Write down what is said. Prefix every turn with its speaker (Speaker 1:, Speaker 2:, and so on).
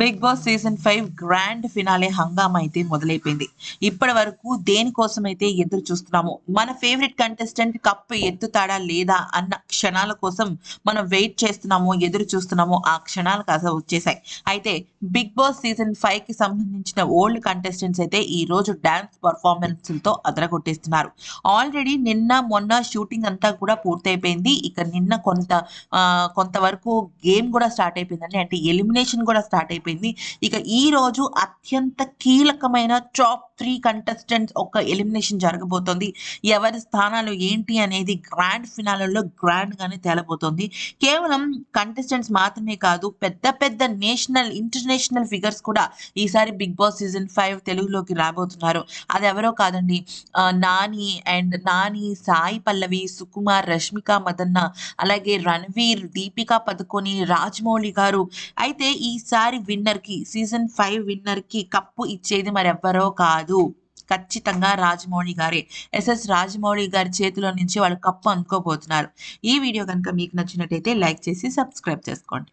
Speaker 1: big Boss season five grand finale హంగామా అయితే మొదలైపోయింది ఇప్పటి వరకు దేనికోసం అయితే ఎదురు చూస్తున్నాము మన ఫేవరెట్ కంటెస్టెంట్ కప్ ఎత్తుతాడా లేదా అన్న క్షణాల కోసం మనం వెయిట్ చేస్తున్నాము ఎదురు చూస్తున్నాము ఆ క్షణాలు కాస్త వచ్చేసాయి అయితే బిగ్ బాస్ సీజన్ ఫైవ్ కి సంబంధించిన ఓల్డ్ కంటెస్టెంట్స్ అయితే ఈ రోజు డాన్స్ పర్ఫార్మెన్స్లతో అదరగొట్టేస్తున్నారు ఆల్రెడీ నిన్న మొన్న షూటింగ్ అంతా కూడా పూర్తయిపోయింది ఇక నిన్న కొంత కొంతవరకు గేమ్ కూడా స్టార్ట్ అయిపోయిందండి అంటే ఎలిమినేషన్ కూడా స్టార్ట్ అయిపోయింది ఇక ఈ రోజు అత్యంత కీలకమైన టాప్ త్రీ కంటెస్టెంట్స్ ఒక ఎలిమినేషన్ జరగబోతోంది ఎవరి స్థానాలు ఏంటి అనేది గ్రాండ్ ఫినాలలో గ్రాండ్గానే తేలబోతోంది కేవలం కంటెస్టెంట్స్ మాత్రమే కాదు పెద్ద పెద్ద నేషనల్ ఇంటర్నేషనల్ ఫిగర్స్ కూడా ఈసారి బిగ్ బాస్ సీజన్ ఫైవ్ తెలుగులోకి రాబోతున్నారు అది ఎవరో కాదండి నాని అండ్ నాని సాయి పల్లవి సుకుమార్ రష్మిక మదన్న అలాగే రణవీర్ దీపికా పదుకొని రాజమౌళి గారు అయితే ఈసారి విన్నర్కి సీజన్ ఫైవ్ విన్నర్కి కప్పు ఇచ్చేది మరెవ్వరో కాదు కాదు ఖచ్చితంగా రాజమౌళి గారే ఎస్ఎస్ రాజమౌళి గారి చేతిలో నుంచి వాళ్ళు కప్పు అందుకోబోతున్నారు ఈ వీడియో కనుక మీకు నచ్చినట్టయితే లైక్ చేసి సబ్స్క్రైబ్ చేసుకోండి